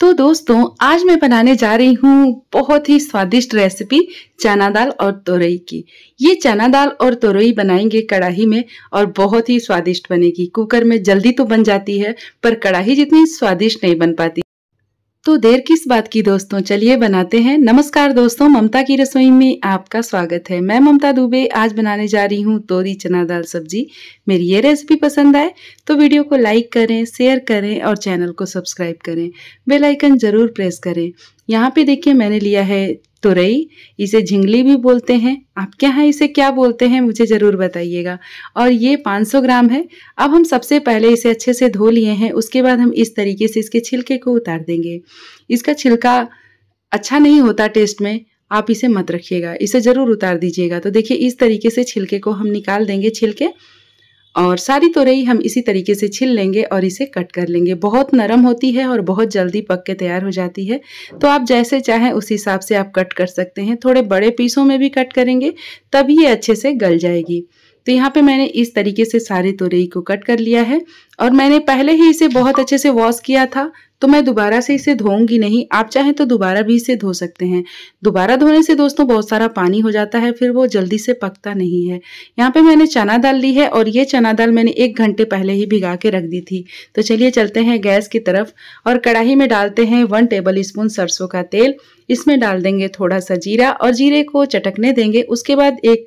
तो दोस्तों आज मैं बनाने जा रही हूँ बहुत ही स्वादिष्ट रेसिपी चना दाल और तोरई की ये चना दाल और तोरई बनाएंगे कढ़ाई में और बहुत ही स्वादिष्ट बनेगी कुकर में जल्दी तो बन जाती है पर कढ़ाई जितनी स्वादिष्ट नहीं बन पाती तो देर किस बात की दोस्तों चलिए बनाते हैं नमस्कार दोस्तों ममता की रसोई में आपका स्वागत है मैं ममता दुबे आज बनाने जा रही हूँ तोरी चना दाल सब्जी मेरी ये रेसिपी पसंद आए तो वीडियो को लाइक करें शेयर करें और चैनल को सब्सक्राइब करें बेल आइकन ज़रूर प्रेस करें यहाँ पे देखिए मैंने लिया है तुरई इसे झिंगली भी बोलते हैं क्या यहाँ इसे क्या बोलते हैं मुझे ज़रूर बताइएगा और ये 500 ग्राम है अब हम सबसे पहले इसे अच्छे से धो लिए हैं उसके बाद हम इस तरीके से इसके छिलके को उतार देंगे इसका छिलका अच्छा नहीं होता टेस्ट में आप इसे मत रखिएगा इसे ज़रूर उतार दीजिएगा तो देखिए इस तरीके से छिलके को हम निकाल देंगे छिलके और सारी तोरई हम इसी तरीके से छिल लेंगे और इसे कट कर लेंगे बहुत नरम होती है और बहुत जल्दी पक के तैयार हो जाती है तो आप जैसे चाहें उस हिसाब से आप कट कर सकते हैं थोड़े बड़े पीसों में भी कट करेंगे तब ये अच्छे से गल जाएगी तो यहाँ पे मैंने इस तरीके से सारे तोरई को कट कर लिया है और मैंने पहले ही इसे बहुत अच्छे से वॉश किया था तो मैं दोबारा से इसे धोऊंगी नहीं आप चाहें तो दोबारा भी इसे धो सकते हैं दोबारा धोने से दोस्तों बहुत सारा पानी हो जाता है फिर वो जल्दी से पकता नहीं है यहाँ पे मैंने चना दाल ली है और ये चना दाल मैंने एक घंटे पहले ही भिगा के रख दी थी तो चलिए चलते हैं गैस की तरफ और कढ़ाई में डालते हैं वन टेबल स्पून सरसों का तेल इसमें डाल देंगे थोड़ा सा जीरा और जीरे को चटकने देंगे उसके बाद एक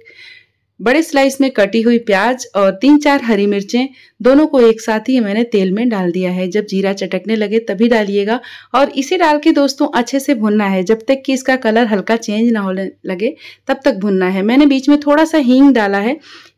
बड़े स्लाइस में कटी हुई प्याज और तीन चार हरी मिर्चें दोनों को एक साथ ही मैंने तेल में डाल दिया है जब जीरा चटकने लगे तभी डालिएगा और इसे डाल के दोस्तों अच्छे से भुनना है जब तक कि इसका कलर हल्का चेंज ना होने लगे तब तक भुनना है मैंने बीच में थोड़ा सा हींग डाला है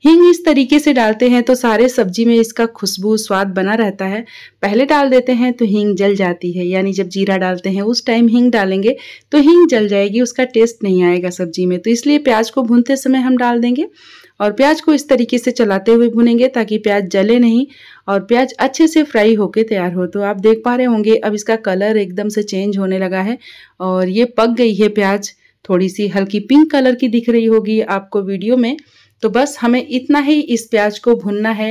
हींग इस तरीके से डालते हैं तो सारे सब्जी में इसका खुशबू स्वाद बना रहता है पहले डाल देते हैं तो हींग जल जाती है यानी जब जीरा डालते हैं उस टाइम हींग डालेंगे तो हींग जल जाएगी उसका टेस्ट नहीं आएगा सब्जी में तो इसलिए प्याज को भूनते समय हम डाल देंगे और प्याज को इस तरीके से चलाते हुए भुनेंगे ताकि प्याज जले नहीं और प्याज अच्छे से फ्राई होके तैयार हो तो आप देख पा रहे होंगे अब इसका कलर एकदम से चेंज होने लगा है और ये पक गई है प्याज थोड़ी सी हल्की पिंक कलर की दिख रही होगी आपको वीडियो में तो बस हमें इतना ही इस प्याज को भुनना है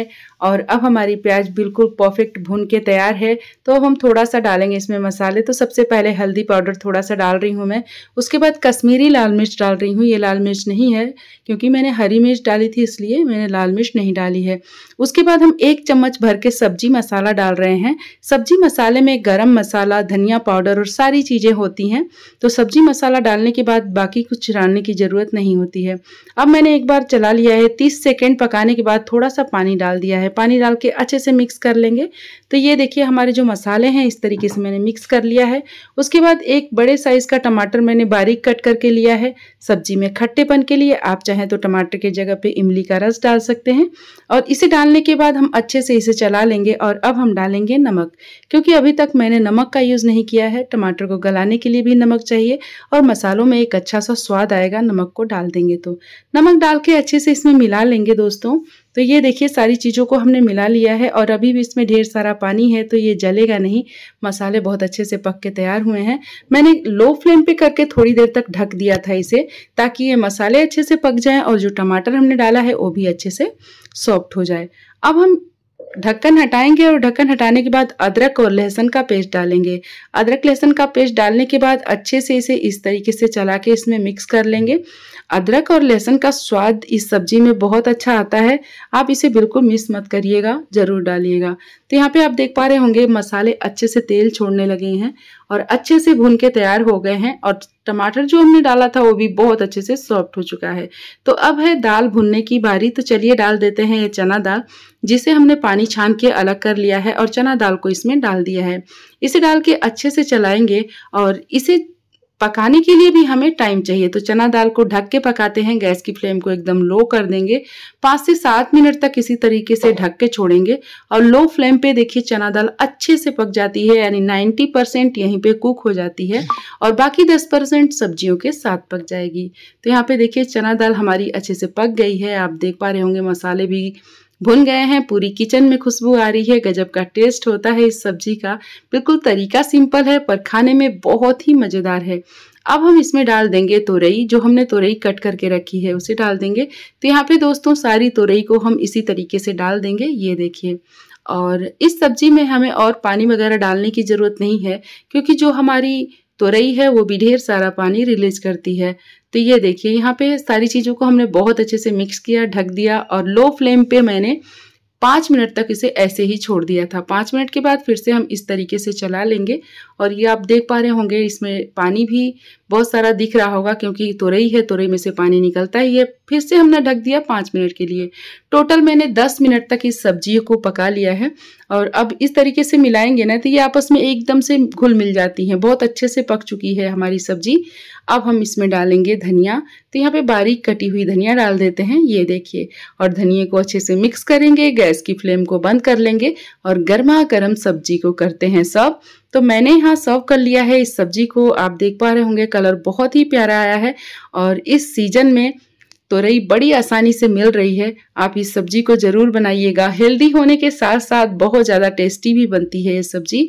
और अब हमारी प्याज बिल्कुल परफेक्ट भुन के तैयार है तो अब हम थोड़ा सा डालेंगे इसमें मसाले तो सबसे पहले हल्दी पाउडर थोड़ा सा डाल रही हूँ मैं उसके बाद कश्मीरी लाल मिर्च डाल रही हूँ ये लाल मिर्च नहीं है क्योंकि मैंने हरी मिर्च डाली थी इसलिए मैंने लाल मिर्च नहीं डाली है उसके बाद हम एक चम्मच भर के सब्जी मसाला डाल रहे हैं सब्जी मसाले में गरम मसाला धनिया पाउडर और सारी चीज़ें होती हैं तो सब्जी मसाला डालने के बाद बाकी कुछ डालने की ज़रूरत नहीं होती है अब मैंने एक बार चला लिया है तीस सेकेंड पकाने के बाद थोड़ा सा पानी डाल दिया है पानी डाल के अच्छे से मिक्स कर लेंगे तो ये देखिए हमारे जो मसाले हैं इस तरीके से मैंने मिक्स कर लिया है उसके बाद एक बड़े साइज़ का टमाटर मैंने बारीक कट करके लिया है सब्जी में खट्टेपन के लिए आप चाहें तो टमाटर के जगह पर इमली का रस डाल सकते हैं और इसे डालने डालने के बाद हम अच्छे से इसे चला लेंगे और अब हम डालेंगे नमक क्योंकि अभी तक मैंने नमक का यूज़ नहीं किया है टमाटर को गलाने के लिए भी नमक चाहिए और मसालों में एक अच्छा सा स्वाद आएगा नमक को डाल देंगे तो नमक डाल के अच्छे से इसमें मिला लेंगे दोस्तों तो ये देखिए सारी चीज़ों को हमने मिला लिया है और अभी भी इसमें ढेर सारा पानी है तो ये जलेगा नहीं मसाले बहुत अच्छे से पक के तैयार हुए हैं मैंने लो फ्लेम पे करके थोड़ी देर तक ढक दिया था इसे ताकि ये मसाले अच्छे से पक जाएं और जो टमाटर हमने डाला है वो भी अच्छे से सॉफ्ट हो जाए अब हम ढक्कन हटाएंगे और ढक्कन हटाने के बाद अदरक और लहसुन का पेस्ट डालेंगे अदरक लहसुन का पेस्ट डालने के बाद अच्छे से इसे इस तरीके से चला के इसमें मिक्स कर लेंगे अदरक और लहसुन का स्वाद इस सब्जी में बहुत अच्छा आता है आप इसे बिल्कुल मिस मत करिएगा ज़रूर डालिएगा तो यहाँ पे आप देख पा रहे होंगे मसाले अच्छे से तेल छोड़ने लगे हैं और अच्छे से भून के तैयार हो गए हैं और टमाटर जो हमने डाला था वो भी बहुत अच्छे से सॉफ्ट हो चुका है तो अब है दाल भुनने की बारी तो चलिए डाल देते हैं ये चना दाल जिसे हमने पानी छान के अलग कर लिया है और चना दाल को इसमें डाल दिया है इसे डाल के अच्छे से चलाएंगे और इसे पकाने के लिए भी हमें टाइम चाहिए तो चना दाल को ढक के पकाते हैं गैस की फ्लेम को एकदम लो कर देंगे पाँच से सात मिनट तक इसी तरीके से ढक के छोड़ेंगे और लो फ्लेम पे देखिए चना दाल अच्छे से पक जाती है यानी नाइन्टी परसेंट यहीं पर कुक हो जाती है और बाकी दस परसेंट सब्जियों के साथ पक जाएगी तो यहाँ पे देखिए चना दाल हमारी अच्छे से पक गई है आप देख पा रहे होंगे मसाले भी भुन गए हैं पूरी किचन में खुशबू आ रही है गजब का टेस्ट होता है इस सब्जी का बिल्कुल तरीका सिंपल है पर खाने में बहुत ही मज़ेदार है अब हम इसमें डाल देंगे तोरई जो हमने तोरई कट करके रखी है उसे डाल देंगे तो यहाँ पे दोस्तों सारी तोरई को हम इसी तरीके से डाल देंगे ये देखिए और इस सब्जी में हमें और पानी वगैरह डालने की ज़रूरत नहीं है क्योंकि जो हमारी तो रही है वो भी ढेर सारा पानी रिलीज करती है तो ये देखिए यहाँ पे सारी चीज़ों को हमने बहुत अच्छे से मिक्स किया ढक दिया और लो फ्लेम पे मैंने पाँच मिनट तक इसे ऐसे ही छोड़ दिया था पाँच मिनट के बाद फिर से हम इस तरीके से चला लेंगे और ये आप देख पा रहे होंगे इसमें पानी भी बहुत सारा दिख रहा होगा क्योंकि तुरई है तुरई में से पानी निकलता है ये फिर से हमने ढक दिया पाँच मिनट के लिए टोटल मैंने दस मिनट तक इस सब्जी को पका लिया है और अब इस तरीके से मिलाएंगे ना तो ये आपस में एकदम से घुल मिल जाती हैं बहुत अच्छे से पक चुकी है हमारी सब्जी अब हम इसमें डालेंगे धनिया तो यहाँ पे बारीक कटी हुई धनिया डाल देते हैं ये देखिए और धनिए को अच्छे से मिक्स करेंगे गैस गैस की फ्लेम को बंद कर लेंगे और गर्मा गर्म सब्जी को करते हैं सर्व तो मैंने यहाँ सर्व कर लिया है इस सब्जी को आप देख पा रहे होंगे कलर बहुत ही प्यारा आया है और इस सीजन में तोरई बड़ी आसानी से मिल रही है आप इस सब्जी को ज़रूर बनाइएगा हेल्दी होने के साथ साथ बहुत ज़्यादा टेस्टी भी बनती है ये सब्जी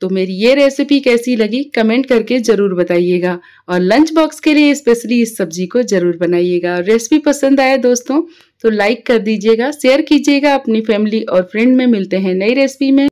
तो मेरी ये रेसिपी कैसी लगी कमेंट करके ज़रूर बताइएगा और लंच बॉक्स के लिए स्पेशली इस सब्जी को ज़रूर बनाइएगा रेसिपी पसंद आए दोस्तों तो लाइक कर दीजिएगा शेयर कीजिएगा अपनी फैमिली और फ्रेंड में मिलते हैं नई रेसिपी में